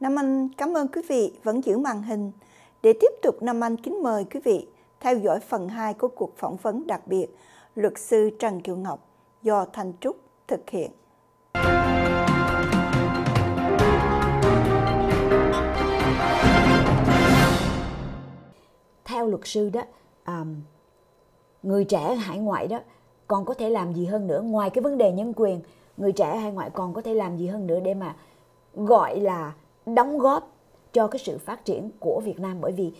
Nam Anh cảm ơn quý vị vẫn giữ màn hình. Để tiếp tục, Nam Anh kính mời quý vị theo dõi phần 2 của cuộc phỏng vấn đặc biệt luật sư Trần Kiều Ngọc do Thanh Trúc thực hiện. Theo luật sư đó, um, người trẻ hải ngoại đó còn có thể làm gì hơn nữa ngoài cái vấn đề nhân quyền người trẻ hải ngoại còn có thể làm gì hơn nữa để mà gọi là đóng góp cho cái sự phát triển của Việt Nam bởi vì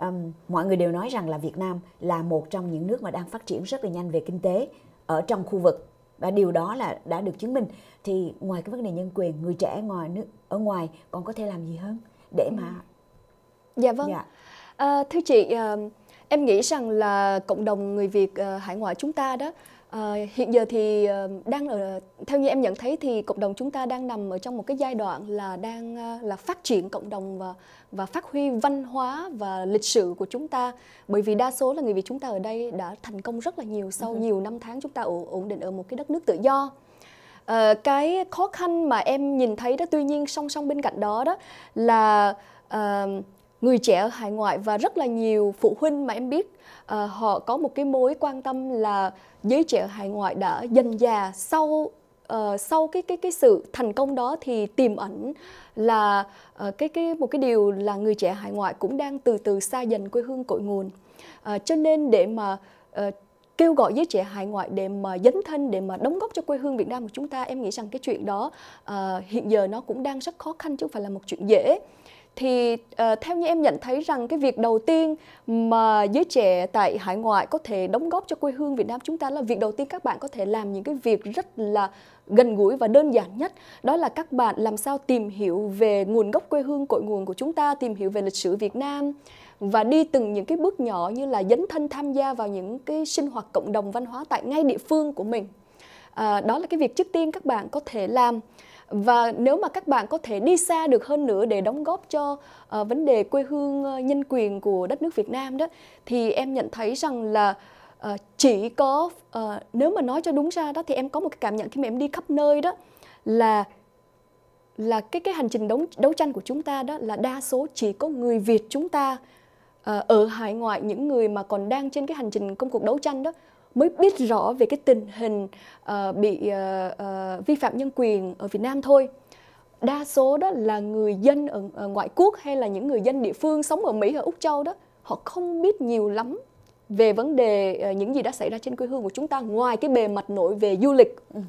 um, mọi người đều nói rằng là Việt Nam là một trong những nước mà đang phát triển rất là nhanh về kinh tế ở trong khu vực và điều đó là đã được chứng minh thì ngoài cái vấn đề nhân quyền người trẻ ngoài nước ở ngoài còn có thể làm gì hơn để mà dạ vâng dạ. À, thưa chị em nghĩ rằng là cộng đồng người Việt ờ, hải ngoại chúng ta đó À, hiện giờ thì ờ, đang ở theo như em nhận thấy thì cộng đồng chúng ta đang nằm ở trong một cái giai đoạn là đang ờ, là phát triển cộng đồng và và phát huy văn hóa và lịch sử của chúng ta bởi vì đa số là người Việt chúng ta ở đây đã thành công rất là nhiều sau ừ nhiều năm tháng chúng ta ổn định ở một cái đất nước tự do. À, cái khó khăn mà em nhìn thấy đó tuy nhiên song song bên cạnh đó đó là uh, người trẻ ở hải ngoại và rất là nhiều phụ huynh mà em biết à, họ có một cái mối quan tâm là giới trẻ ở hải ngoại đã dần già sau uh, sau cái cái cái sự thành công đó thì tiềm ẩn là uh, cái cái một cái điều là người trẻ hải ngoại cũng đang từ từ xa dần quê hương cội nguồn uh, cho nên để mà uh, kêu gọi giới trẻ hải ngoại để mà dấn thân để mà đóng góp cho quê hương Việt Nam của chúng ta em nghĩ rằng cái chuyện đó uh, hiện giờ nó cũng đang rất khó khăn chứ không phải là một chuyện dễ thì uh, theo như em nhận thấy rằng cái việc đầu tiên mà giới trẻ tại hải ngoại có thể đóng góp cho quê hương Việt Nam chúng ta là việc đầu tiên các bạn có thể làm những cái việc rất là gần gũi và đơn giản nhất đó là các bạn làm sao tìm hiểu về nguồn gốc quê hương cội nguồn của chúng ta tìm hiểu về lịch sử Việt Nam và đi từng những cái bước nhỏ như là dấn thân tham gia vào những cái sinh hoạt cộng đồng văn hóa tại ngay địa phương của mình à, đó là cái việc trước tiên các bạn có thể làm và nếu mà các bạn có thể đi xa được hơn nữa để đóng góp cho uh, vấn đề quê hương uh, nhân quyền của đất nước Việt Nam đó thì em nhận thấy rằng là uh, chỉ có uh, nếu mà nói cho đúng ra đó thì em có một cái cảm nhận khi mà em đi khắp nơi đó là là cái cái hành trình đấu đấu tranh của chúng ta đó là đa số chỉ có người Việt chúng ta uh, ở hải ngoại những người mà còn đang trên cái hành trình công cuộc đấu tranh đó mới biết rõ về cái tình hình uh, bị uh, uh, vi phạm nhân quyền ở Việt Nam thôi đa số đó là người dân ở, ở ngoại quốc hay là những người dân địa phương sống ở Mỹ ở Úc Châu đó họ không biết nhiều lắm về vấn đề uh, những gì đã xảy ra trên quê hương của chúng ta ngoài cái bề mặt nổi về du lịch uh-huh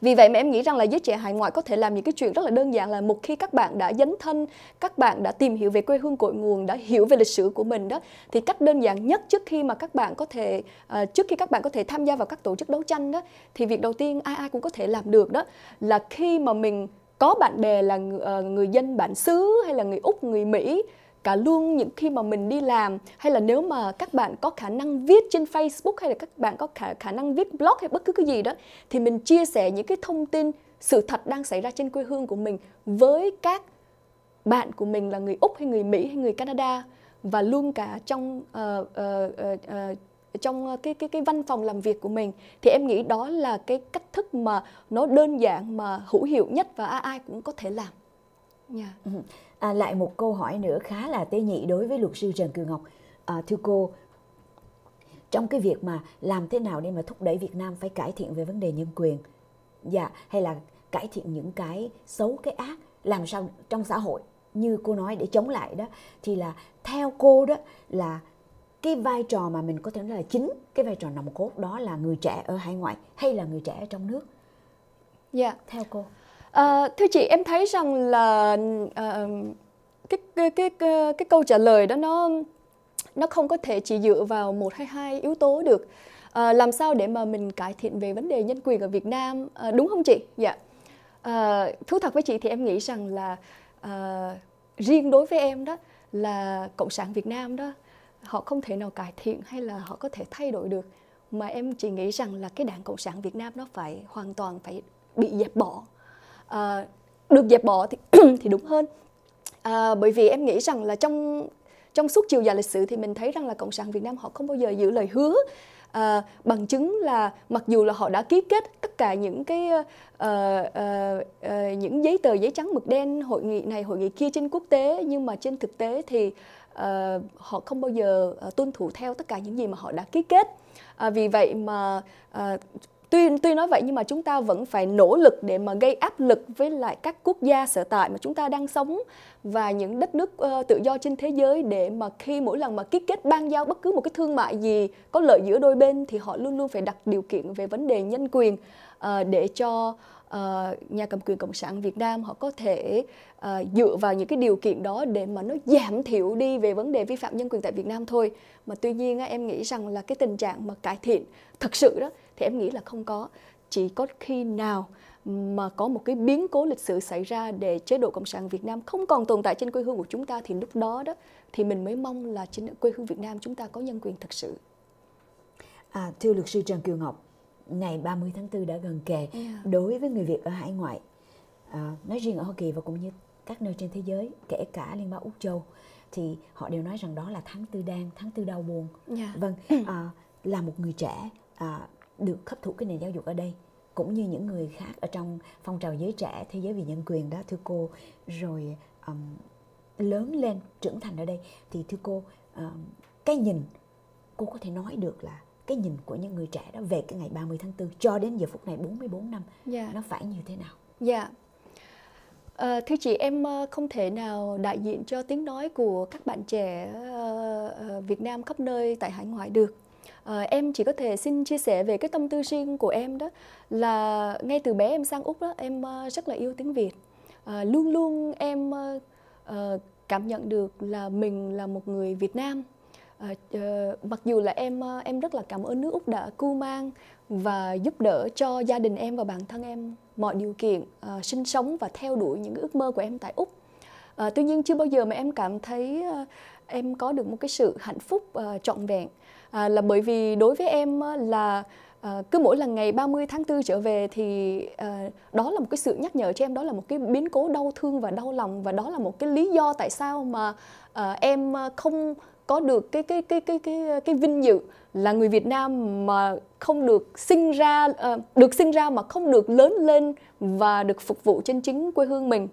vì vậy mà em nghĩ rằng là giới trẻ hải ngoại có thể làm những cái chuyện rất là đơn giản là một khi các bạn đã dấn thân các bạn đã tìm hiểu về quê hương cội nguồn đã hiểu về lịch sử của mình đó thì cách đơn giản nhất trước khi mà các bạn có thể uh, trước khi các bạn có thể tham gia vào các tổ chức đấu tranh đó thì việc đầu tiên ai ai cũng có thể làm được đó là khi mà mình có bạn bè là người, uh, người dân bản xứ hay là người úc người mỹ cả luôn những khi mà mình đi làm hay là nếu mà các bạn có khả năng viết trên Facebook hay là các bạn có khả khả năng viết blog hay bất cứ cái gì đó thì mình chia sẻ những cái thông tin sự thật đang xảy ra trên quê hương của mình với các bạn của mình là người Úc hay người Mỹ hay người Canada và luôn cả trong uh, uh, uh, uh, trong cái cái cái văn phòng làm việc của mình thì em nghĩ đó là cái cách thức mà nó đơn giản mà hữu hiệu nhất và ai cũng có thể làm Yeah. Dạ. Ừ. À, lại một câu hỏi nữa khá là tế nhị đối với luật sư Trần Kiều Ngọc. À, thưa cô, trong cái việc mà làm thế nào để mà thúc đẩy Việt Nam phải cải thiện về vấn đề nhân quyền, dạ hay là cải thiện những cái xấu cái ác làm sao trong xã hội như cô nói để chống lại đó thì là theo cô đó là cái vai trò mà mình có thể nói là chính cái vai trò nòng cốt đó là người trẻ ở hải ngoại hay là người trẻ ở trong nước dạ yeah. theo cô À, thưa chị em thấy rằng là à, cái, cái cái cái câu trả lời đó nó nó không có thể chỉ dựa vào một hay hai yếu tố được. À, làm sao để mà mình cải thiện về vấn đề nhân quyền ở Việt Nam à, đúng không chị? Dạ. À, thú thật với chị thì em nghĩ rằng là à, riêng đối với em đó là cộng sản Việt Nam đó họ không thể nào cải thiện hay là họ có thể thay đổi được mà em chỉ nghĩ rằng là cái đảng cộng sản Việt Nam nó phải hoàn toàn phải bị dẹp bỏ uh, được dẹp bỏ thì thì đúng hơn uh, bởi vì em nghĩ rằng là trong trong suốt chiều dài lịch sử thì mình thấy rằng là cộng sản Việt Nam họ không bao giờ giữ lời hứa à, bằng chứng là mặc dù là họ đã ký kết tất cả những cái uh, uh, uh, những giấy tờ giấy trắng mực đen hội nghị này hội nghị kia trên quốc tế nhưng mà trên thực tế thì uh, họ không bao giờ uh, tuân thủ theo tất cả những gì mà họ đã ký kết à, vì vậy mà uh, tuy tuy nói vậy nhưng mà chúng ta vẫn phải nỗ lực để mà gây áp lực với lại các quốc gia sở tại mà chúng ta đang sống và những đất nước uh, tự do trên thế giới để mà khi mỗi lần mà ký kết ban giao bất cứ một cái thương mại gì có lợi giữa đôi bên thì họ luôn luôn phải đặt điều kiện về vấn đề nhân quyền uh, để cho uh, nhà cầm quyền cộng sản Việt Nam họ có thể uh, dựa vào những cái điều kiện đó để mà nó giảm thiểu đi về vấn đề vi phạm nhân quyền tại Việt Nam thôi mà tuy nhiên uh, em nghĩ rằng là cái tình trạng mà cải thiện thật sự đó thì em nghĩ là không có chỉ có khi nào mà có một cái biến cố lịch sử xảy ra để chế độ cộng sản Việt Nam không còn tồn tại trên quê hương của chúng ta thì lúc đó đó thì mình mới mong là trên quê hương Việt Nam chúng ta có nhân quyền thật sự. À, thưa luật sư Trần Kiều Ngọc, ngày 30 tháng 4 đã gần kề yeah. đối với người Việt ở hải ngoại à, nói riêng ở Hoa Kỳ và cũng như các nơi trên thế giới kể cả Liên bang Úc Châu thì họ đều nói rằng đó là tháng tư đan tháng tư đau buồn yeah. vâng ừ. à, là một người trẻ à, được hấp thụ cái nền giáo dục ở đây cũng như những người khác ở trong phong trào giới trẻ thế giới vì nhân quyền đó thưa cô rồi um, lớn lên trưởng thành ở đây thì thưa cô um, cái nhìn cô có thể nói được là cái nhìn của những người trẻ đó về cái ngày 30 tháng 4 cho đến giờ phút này 44 năm yeah. Dạ. nó phải như thế nào? Dạ. Yeah. Ờ, à, thưa chị em ờ, không thể nào đại diện cho tiếng nói của các bạn trẻ ờ, Việt Nam khắp nơi tại hải ngoại được. À, em chỉ có thể xin chia sẻ về cái tâm tư riêng của em đó là ngay từ bé em sang Úc đó em rất là yêu tiếng Việt. À, luôn luôn em cảm nhận được là mình là một người Việt Nam À, uh, mặc dù là em uh, em rất là cảm ơn nước Úc đã cưu mang và giúp đỡ cho gia đình em và bản thân em mọi điều kiện uh, sinh sống và theo đuổi những ước mơ của em tại Úc. Uh, tuy nhiên chưa bao giờ mà em cảm thấy uh, em có được một cái sự hạnh phúc uh, trọn vẹn uh, là bởi vì đối với em uh, là uh, cứ mỗi lần ngày 30 tháng 4 trở về thì uh, đó là một cái sự nhắc nhở cho em đó là một cái biến cố đau thương và đau lòng và đó là một cái lý do tại sao mà uh, em không có được cái cái cái cái cái cái vinh dự là người Việt Nam mà không được sinh ra uh, được sinh ra mà không được lớn lên và được phục vụ trên chính quê hương mình.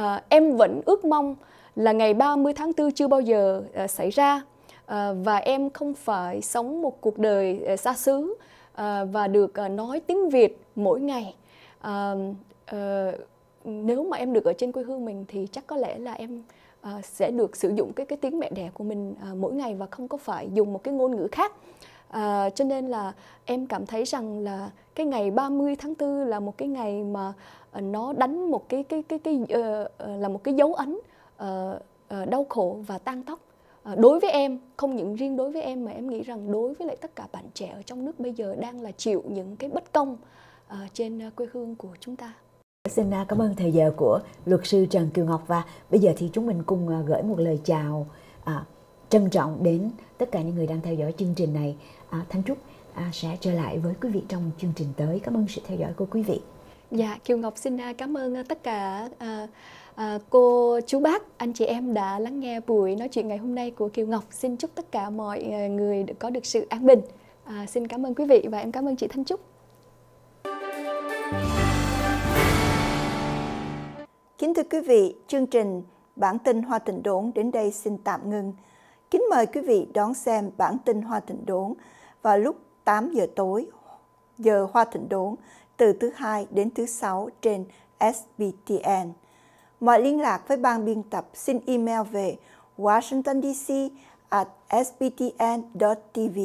Uh, em vẫn ước mong là ngày 30 tháng 4 chưa bao giờ uh, xảy ra uh, và em không phải sống một cuộc đời uh, xa xứ uh, và được uh, nói tiếng Việt mỗi ngày. Uh, uh, nếu mà em được ở trên quê hương mình thì chắc có lẽ là em Ờ, sẽ được sử dụng cái cái tiếng mẹ đẻ của mình uh, mỗi ngày và không có phải dùng một cái ngôn ngữ khác À, cho nên là em cảm thấy rằng là cái ngày 30 tháng 4 là một cái ngày mà nó đánh một cái cái cái cái uh, là một cái dấu ấn uh, uh, đau khổ và tan tóc uh, đối với em không những riêng đối với em mà em nghĩ rằng đối với lại tất cả bạn trẻ ở trong nước bây giờ đang là chịu những cái bất công uh, trên quê hương của chúng ta Xin à, cảm ơn thời giờ của luật sư Trần Kiều Ngọc và bây giờ thì chúng mình cùng à, gửi một lời chào à, trân trọng đến tất cả những người đang theo dõi chương trình này. À, Thanh Trúc à, sẽ trở lại với quý vị trong chương trình tới. Cảm ơn sự theo dõi của quý vị. Dạ, Kiều Ngọc xin à, cảm ơn tất cả à, à, cô, chú bác, anh chị em đã lắng nghe buổi nói chuyện ngày hôm nay của Kiều Ngọc. Xin chúc tất cả mọi người có được sự an bình. À, xin cảm ơn quý vị và em cảm ơn chị Thanh Trúc. Kính thưa quý vị, chương trình Bản tin Hoa Thịnh Đốn đến đây xin tạm ngưng. Kính mời quý vị đón xem Bản tin Hoa Thịnh Đốn vào lúc 8 giờ tối, giờ Hoa Thịnh Đốn từ thứ hai đến thứ sáu trên SBTN. Mọi liên lạc với ban biên tập xin email về Washington DC at sbtn.tv.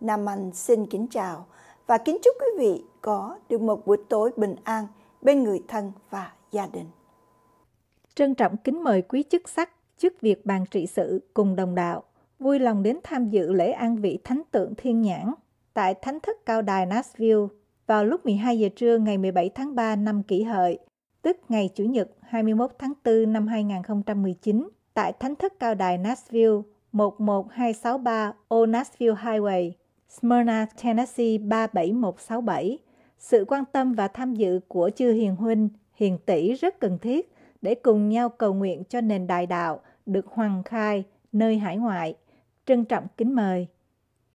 Nam Anh xin kính chào và kính chúc quý vị có được một buổi tối bình an bên người thân và gia đình. Trân trọng kính mời quý chức sắc, chức việc bàn trị sự cùng đồng đạo vui lòng đến tham dự lễ an vị thánh tượng thiên nhãn tại Thánh thất Cao Đài Nashville vào lúc 12 giờ trưa ngày 17 tháng 3 năm kỷ hợi, tức ngày Chủ nhật 21 tháng 4 năm 2019 tại Thánh thất Cao Đài Nashville 11263 O Nashville Highway, Smyrna, Tennessee 37167. Sự quan tâm và tham dự của chư hiền huynh, hiền tỷ rất cần thiết để cùng nhau cầu nguyện cho nền đại đạo được hoàng khai nơi hải ngoại. Trân trọng kính mời.